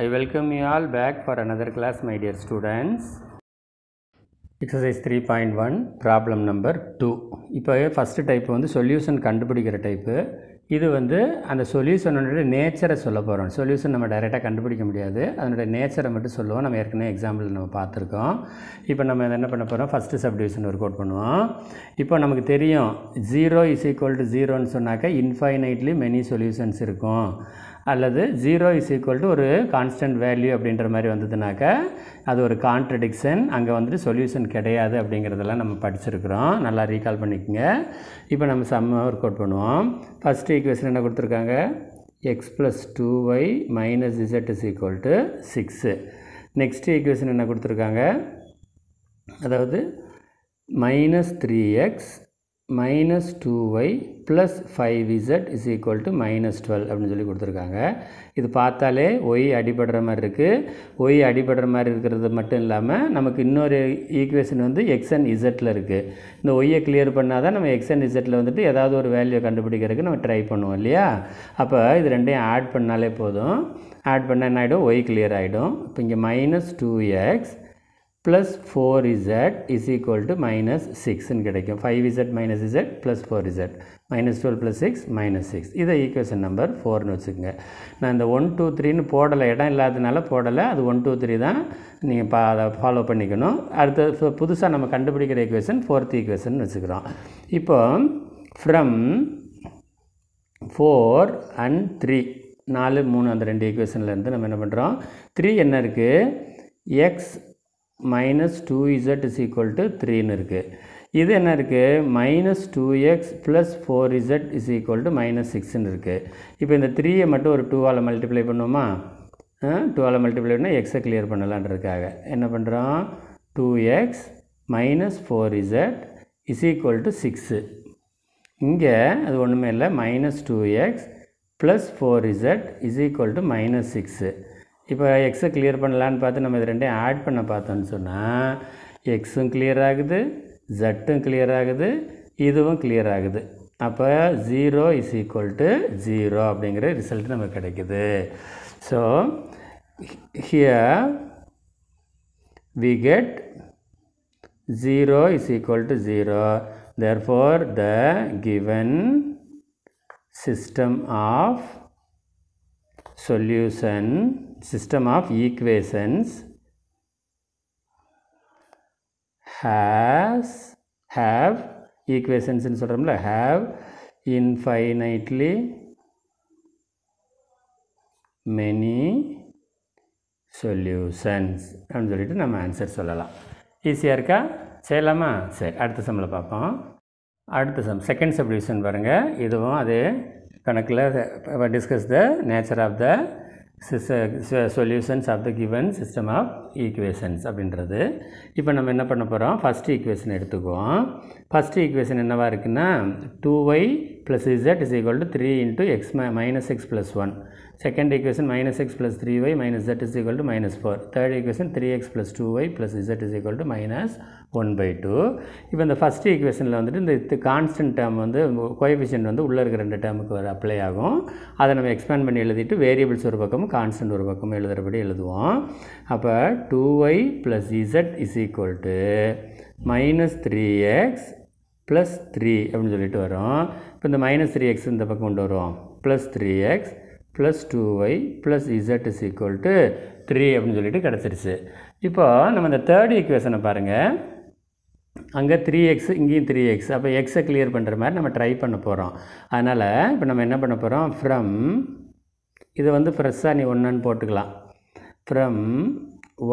I welcome you all back for another class my dear students exercise three point one problem number two இப்போ first type வந்து solution கண்டுபிடிக்கிற type இது வந்து அந்த சொல்யூஷனோட நேச்சரை சொல்ல போகிறோம் சொல்யூஷன் நம்ம டைரெக்டாக கண்டுபிடிக்க முடியாது அதனுடைய நேச்சரை மட்டும் சொல்லுவோம் நம்ம ஏற்கனவே எக்ஸாம்பிள் நம்ம பார்த்துருக்கோம் இப்போ நம்ம என்ன பண்ண போகிறோம் ஃபஸ்ட்டு சப்டிவிஷன் ஒர்க் அவுட் பண்ணுவோம் இப்போ நமக்கு தெரியும் ஜீரோ இஸ் ஈக்குவல் டு ஜீரோன்னு சொன்னாக்கா இன்ஃபைனைட்லி மெனி சொல்யூஷன்ஸ் இருக்கும் அல்லது ஜீரோ இஸ் ஈக்குவல் டு ஒரு கான்ஸ்டன்ட் வேல்யூ அப்படின்ற மாதிரி வந்ததுனாக்க அது ஒரு கான்ட்ரடிக்ஷன் அங்கே வந்துட்டு சொல்யூஷன் கிடையாது அப்படிங்கிறதெல்லாம் நம்ம படிச்சிருக்கிறோம் நல்லா ரீகால் பண்ணிக்கோங்க இப்போ நம்ம சம் ஒர்க் அவுட் பண்ணுவோம் ஃபஸ்ட்டு ஈக்குவேஷன் என்ன கொடுத்துருக்காங்க x plus two y minus z is equal to six next equation என்ன கொடுத்துருக்காங்க அதாவது minus three x minus two y plus five z is equal to minus twelve அப்படின்னு சொல்லி கொடுத்துருக்காங்க இது பார்த்தாலே ஒய் அடிபடுற மாதிரி இருக்குது ஒய் அடிபடுற மாதிரி இருக்கிறது மட்டும் இல்லாமல் நமக்கு இன்னொரு ஈக்குவேஷன் வந்து எக்ஸ் அண்ட் இசட்டில் இருக்குது இந்த ஒய்யை கிளியர் பண்ணால் தான் நம்ம எக்ஸ் அண்ட் இசட்டில் வந்துட்டு ஏதாவது ஒரு வேல்யூ கண்டுபிடிக்கிறதுக்கு நம்ம ட்ரை பண்ணுவோம் இல்லையா அப்போ இது ரெண்டையும் ஆட் பண்ணாலே போதும் ஆட் பண்ணால் என்ன ஆகிடும் ஒய் கிளியர் ஆகிடும் இப்போ இங்கே minus two x plus four is equal to minus minus சிக்ஸ்னு கிடைக்கும் five minus minus plus plus four 12 minus 6 plus six minus six இதை equation நம்பர் ஃபோர்னு வச்சுக்கோங்க நான் இந்த ஒன் டூ த்ரீன்னு போடலை இடம் இல்லாதனால போடலை அது ஒன் டூ த்ரீ தான் நீங்கள் பா அதை ஃபாலோ பண்ணிக்கணும் அடுத்து புதுசாக நம்ம கண்டுபிடிக்கிற equation ஃபோர்த் equation வச்சுக்கிறோம் இப்போ ஃப்ரம் ஃபோர் அண்ட் த்ரீ நாலு மூணு அந்த ரெண்டு இருந்து நம்ம என்ன பண்ணுறோம் த்ரீ என்ன இருக்குது x minus two z is equal to த்ரீன்னு இருக்குது இது என்ன இருக்குது minus two x plus four z is equal to minus சிக்ஸ்ன்னு இருக்குது இப்போ இந்த த்ரீயை மட்டும் ஒரு டூவால் மல்டிப்ளை பண்ணுவோமா டூவால் மல்டிப்ளை பண்ணால் எக்ஸை கிளியர் பண்ணலான்றதுக்காக என்ன பண்ணுறோம் two x minus four z is equal to six இங்கே அது ஒன்றுமே இல்லை minus two x plus four z is equal to minus six இப்போ எக்ஸை கிளியர் பண்ணலான்னு பார்த்து நம்ம இது ரெண்டையும் ஆட் பண்ண பார்த்தோம்னு சொன்னால் எக்ஸும் கிளியர் ஆகுது ஜட்டும் கிளியர் ஆகுது இதுவும் கிளியர் ஆகுது அப்போ zero is equal to zero அப்படிங்கிற ரிசல்ட் நமக்கு கிடைக்குது so here get zero is equal to zero there therefore the given system of solution system of equations has have equations சொல்கிறோம்ல have infinitely many சொல்யூஷன்ஸ் அப்படின்னு சொல்லிட்டு நம்ம answer சொல்லலாம் ஈஸியாக இருக்கா செய்யலாமா சரி அடுத்த சம்மில் பார்ப்போம் அடுத்த சம் செகண்ட் சப்டிவிஷன் பாருங்கள் இதுவும் அதே கணக்கில் discuss the nature of the solutions of the given system of equations அப்படின்றது இப்போ நம்ம என்ன பண்ண போகிறோம் ஃபஸ்ட் ஈக்குவேஷன் எடுத்துக்குவோம் ஃபஸ்ட் ஈக்குவேஷன் என்னவாக இருக்குன்னா two y plus z is equal to 3 into x minus x plus 1. Second equation minus x plus 3y minus z is equal to minus 4. Third equation 3x plus 2y plus z is equal to minus 1 by 2. இப்போ இந்த first ஈக்குவேஷனில் வந்துட்டு இந்த constant term வந்து coefficient வந்து உள்ளே இருக்கிற ரெண்டு டேர்முக்கு வர அப்ளை ஆகும் அதை நம்ம எக்ஸ்பேண்ட் பண்ணி எழுதிட்டு வேரியபிள்ஸ் ஒரு பக்கமும் கான்ஸ்டன்ட் ஒரு பக்கமும் எழுதுகிறபடி எழுதுவோம் அப்போ two y plus z is equal to minus three x plus three அப்படின்னு சொல்லிட்டு வரும் இப்போ இந்த மைனஸ் த்ரீ எக்ஸ் இந்த பக்கம் கொண்டு வருவோம் plus three x plus two y plus z is equal to three அப்படின்னு சொல்லிட்டு கிடச்சிருச்சு இப்போது நம்ம இந்த தேர்ட் ஈக்குவேஷனை பாருங்கள் அங்கே த்ரீ எக்ஸ் இங்கேயும் த்ரீ எக்ஸ் அப்போ எக்ஸை கிளியர் பண்ணுற மாதிரி நம்ம ட்ரை பண்ண போகிறோம் அதனால் இப்போ நம்ம என்ன பண்ண போகிறோம் ஃப்ரம் இதை வந்து ஃப்ரெஷ்ஷாக நீ ஒன்றுன்னு போட்டுக்கலாம் from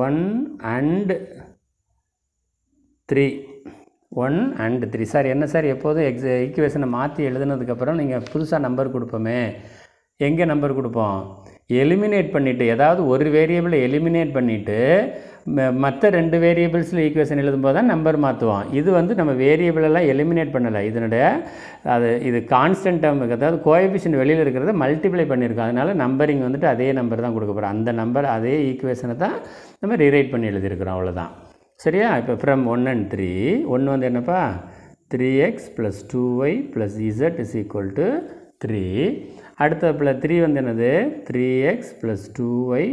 one and three one and three sir என்ன சார் எப்போதும் எக்ஸ் ஈக்குவேஷனை மாற்றி எழுதுனதுக்கப்புறம் நீங்கள் புதுசாக நம்பர் கொடுப்போமே எங்கே நம்பர் கொடுப்போம் எலிமினேட் பண்ணிவிட்டு ஏதாவது ஒரு வேரியபிளை எலிமினேட் பண்ணிவிட்டு மற்ற ரெண்டு வேரியபிள்ஸில் ஈக்குவேஷன் எழுதும்போது தான் நம்பர் மாற்றுவோம் இது வந்து நம்ம வேரியபிளெல்லாம் எலிமினேட் பண்ணலை இதனுடைய அது இது கான்ஸ்டன்ட் டேர்ம் அதாவது கோயபிஷன் வெளியில் இருக்கிறத மல்டிப்ளை பண்ணியிருக்கோம் அதனால் நம்பரிங் வந்துட்டு அதே நம்பர் தான் கொடுக்க போகிறோம் அந்த நம்பர் அதே ஈக்குவேஷனை தான் நம்ம ரீரைட் பண்ணி எழுதியிருக்கிறோம் அவ்வளோதான் சரியா இப்போ ஃப்ரம் ஒன் அண்ட் த்ரீ ஒன்று வந்து என்னப்பா three x plus two y plus z is equal to three அடுத்த ப்ளஸ் த்ரீ வந்து என்னது three x plus two y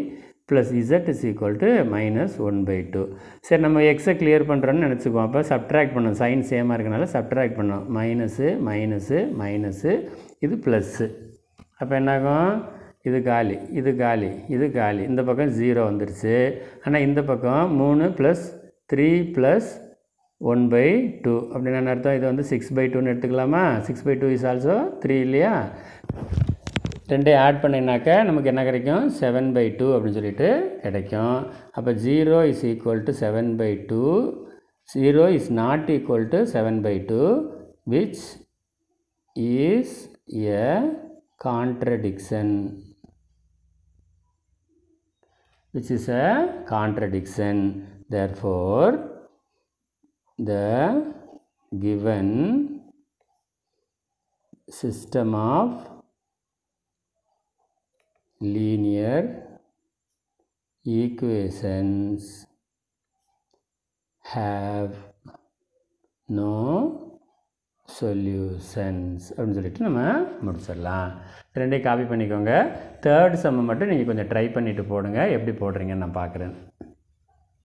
plus z is equal to minus one by two சரி நம்ம எக்ஸை clear பண்ணுறோன்னு நினச்சிக்குவோம் அப்போ சப்ட்ராக்ட் பண்ணோம் சைன் சேமாக இருக்கனால சப்ட்ராக்ட் பண்ணோம் மைனஸு மைனஸு மைனஸு இது ப்ளஸ்ஸு அப்போ என்னாகும் இது காலி இது காலி இது காலி இந்த பக்கம் ஜீரோ வந்துருச்சு ஆனால் இந்த பக்கம் மூணு plus three plus one by two அப்படின்னு என்ன அர்த்தம் இதை வந்து சிக்ஸ் பை டூன்னு எடுத்துக்கலாமா six by two is also three இல்லையா ரெண்டையும் ஆட் பண்ணினாக்க நமக்கு என்ன கிடைக்கும் செவன் பை டூ அப்படின்னு சொல்லிட்டு கிடைக்கும் அப்போ zero is equal to seven by two zero is not equal to seven by two which is a contradiction which is a contradiction therefore the given system of linear equations have no solutions அப்படின்னு சொல்லிட்டு நம்ம முடிச்சிடலாம் ரெண்டையும் copy பண்ணிக்கோங்க third சம்மை மட்டும் நீங்கள் கொஞ்சம் try பண்ணிவிட்டு போடுங்க எப்படி போடுறீங்கன்னு நான் பார்க்குறேன்